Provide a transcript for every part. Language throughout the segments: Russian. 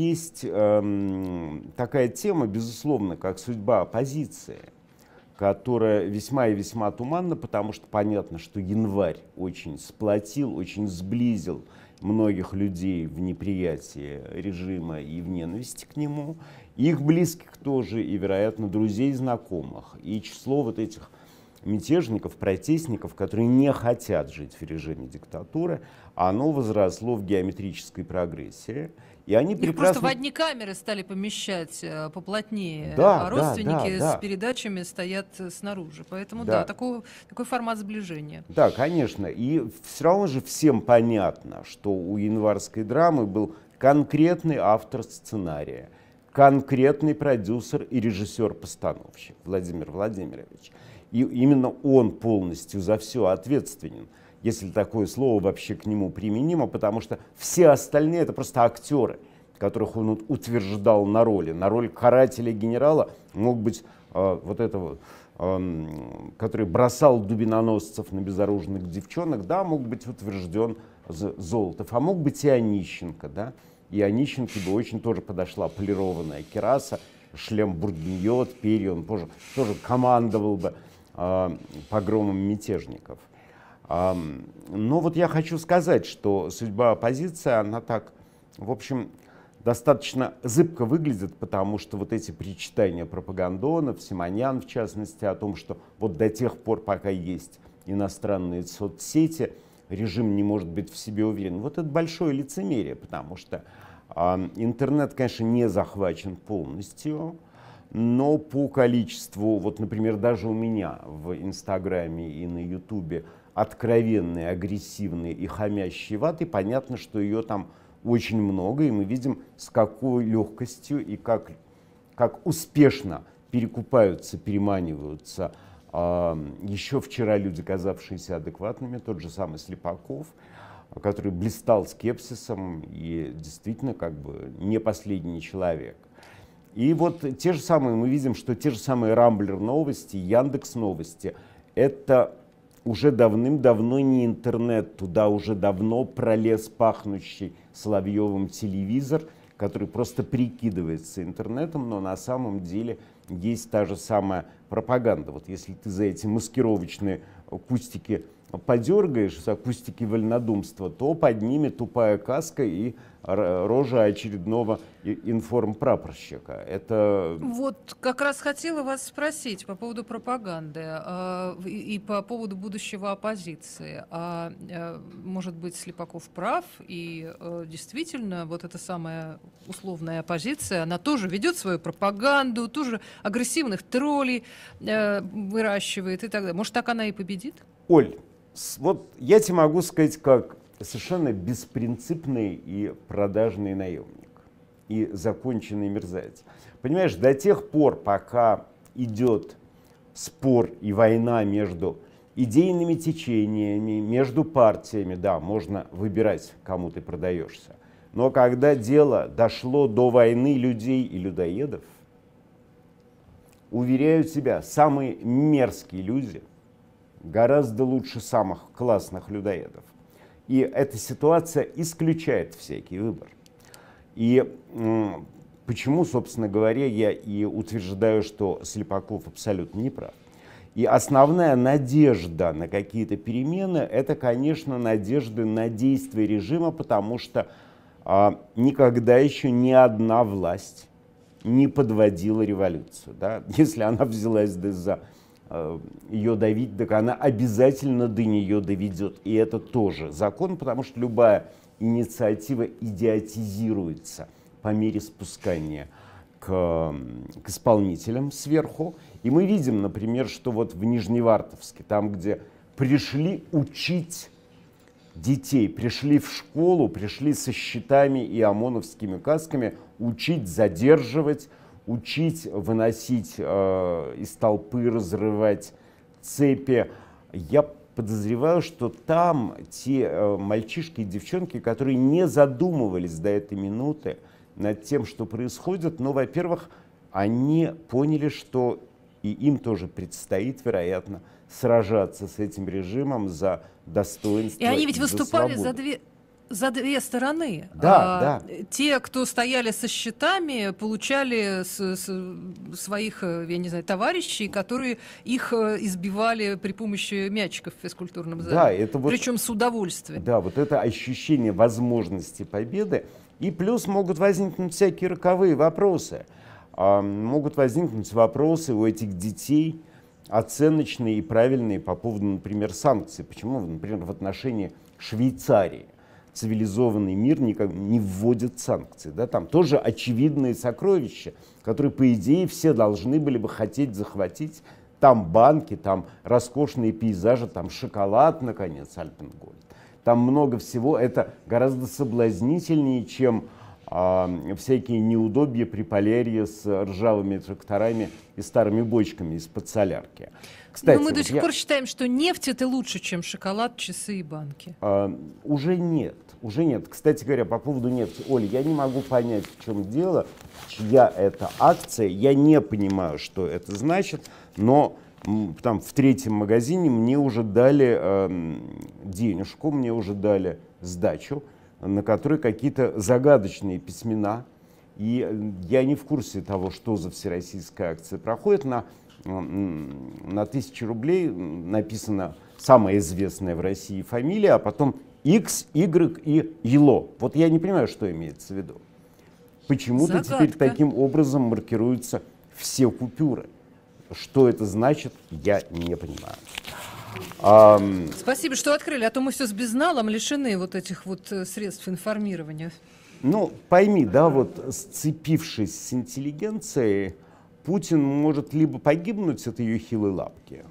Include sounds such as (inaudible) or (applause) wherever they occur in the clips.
есть эм, такая тема, безусловно, как судьба оппозиции, которая весьма и весьма туманна, потому что понятно, что январь очень сплотил, очень сблизил многих людей в неприятии режима и в ненависти к нему, их близких тоже, и, вероятно, друзей, знакомых. И число вот этих мятежников, протестников, которые не хотят жить в режиме диктатуры, а оно возросло в геометрической прогрессии. И они Их прекрасно... просто в одни камеры стали помещать э, поплотнее, да, а родственники да, да, да. с передачами стоят э, снаружи. Поэтому да, да такой, такой формат сближения. Да, конечно. И все равно же всем понятно, что у январской драмы был конкретный автор сценария, конкретный продюсер и режиссер-постановщик Владимир Владимирович и именно он полностью за все ответственен, если такое слово вообще к нему применимо, потому что все остальные это просто актеры, которых он утверждал на роли. На роль карателя генерала мог быть э, вот этого, э, который бросал дубиноносцев на безоружных девчонок, да, мог быть утвержден Золотов, а мог быть и Онищенко, да, и Онищенко бы очень тоже подошла полированная кераса, шлем бурдниот, перья, он позже тоже командовал бы а, погромом мятежников. А, но вот я хочу сказать, что судьба оппозиции, она так, в общем, достаточно зыбко выглядит, потому что вот эти причитания пропагандонов, Симонян в частности, о том, что вот до тех пор, пока есть иностранные соцсети, режим не может быть в себе уверен. Вот это большое лицемерие, потому что а, интернет, конечно, не захвачен полностью, но по количеству, вот, например, даже у меня в Инстаграме и на Ютубе откровенные, агрессивные и хомящие ваты, понятно, что ее там очень много, и мы видим, с какой легкостью и как, как успешно перекупаются, переманиваются. А, Еще вчера люди, казавшиеся адекватными, тот же самый Слепаков, который блистал скепсисом и действительно как бы не последний человек. И вот те же самые, мы видим, что те же самые Рамблер новости, Яндекс новости, это уже давным-давно не интернет, туда уже давно пролез пахнущий Соловьевым телевизор, который просто прикидывается интернетом, но на самом деле есть та же самая пропаганда. Вот если ты за эти маскировочные кустики подергаешь за кустики вольнодумства, то поднимет тупая каска и рожа очередного информпрапорщика. Это... Вот как раз хотела вас спросить по поводу пропаганды э, и по поводу будущего оппозиции. А, э, может быть, Слепаков прав, и э, действительно вот эта самая условная оппозиция, она тоже ведет свою пропаганду, тоже агрессивных троллей э, выращивает и так далее. Может, так она и победит? Оль, вот я тебе могу сказать, как совершенно беспринципный и продажный наемник, и законченный мерзавец. Понимаешь, до тех пор, пока идет спор и война между идейными течениями, между партиями, да, можно выбирать, кому ты продаешься. Но когда дело дошло до войны людей и людоедов, уверяю тебя, самые мерзкие люди – гораздо лучше самых классных людоедов. И эта ситуация исключает всякий выбор. И почему, собственно говоря, я и утверждаю, что Слепаков абсолютно не прав. И основная надежда на какие-то перемены – это, конечно, надежды на действия режима, потому что а, никогда еще ни одна власть не подводила революцию. Да? (laughs) Если она взялась за Э, ее давить, так она обязательно до нее доведет. И это тоже закон, потому что любая инициатива идиотизируется по мере спускания к, к исполнителям сверху. И мы видим, например, что вот в Нижневартовске, там, где пришли учить детей, пришли в школу, пришли со щитами и ОМОНовскими касками учить задерживать учить выносить э, из толпы, разрывать цепи. Я подозреваю, что там те э, мальчишки и девчонки, которые не задумывались до этой минуты над тем, что происходит, но, во-первых, они поняли, что и им тоже предстоит, вероятно, сражаться с этим режимом за достоинство. И они ведь за выступали свободу. за, две, за две стороны. Да, а, да. Те, кто стояли со счетами, получали с, с, своих, э, я не знаю, товарищей, которые их э, избивали при помощи мячиков в физкультурном зале. Да, это вот, Причем с удовольствием. Да, вот это ощущение возможности победы. И плюс могут возникнуть всякие роковые вопросы. А, могут возникнуть вопросы у этих детей, оценочные и правильные по поводу, например, санкций. Почему, например, в отношении Швейцарии – цивилизованный мир никак не вводит санкции. Да? Там тоже очевидные сокровища, которые, по идее, все должны были бы хотеть захватить. Там банки, там роскошные пейзажи, там шоколад, наконец, Альпенгольд. Там много всего. Это гораздо соблазнительнее, чем всякие неудобья при полярье с ржавыми тракторами и старыми бочками из-под солярки. Ну, Кстати, Но мы до сих я... пор считаем, что нефть это лучше, чем шоколад, часы и банки. А, уже нет, уже нет. Кстати говоря, по поводу нефти, Оля, я не могу понять, в чем дело, чья это акция. Я не понимаю, что это значит, но там в третьем магазине мне уже дали э, денежку, мне уже дали сдачу на которой какие-то загадочные письмена. И э, я не в курсе того, что за всероссийская акция проходит. На, на тысячи рублей написана самая известная в России фамилия, а потом X, Y и ЕЛО. Вот я не понимаю, что имеется в виду. Почему-то теперь таким образом маркируются все купюры. Что это значит, я не понимаю. А, Спасибо, что открыли, а то мы все с безналом лишены вот этих вот э, средств информирования. Ну, пойми, да, вот сцепившись с интеллигенцией, Путин может либо погибнуть от ее хилой лапки,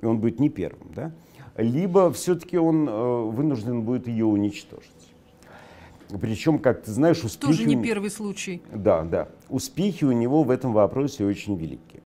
и он будет не первым, да, либо все-таки он э, вынужден будет ее уничтожить. Причем, как ты знаешь, успехи... Тоже не первый случай. Да, да. Успехи у него в этом вопросе очень велики.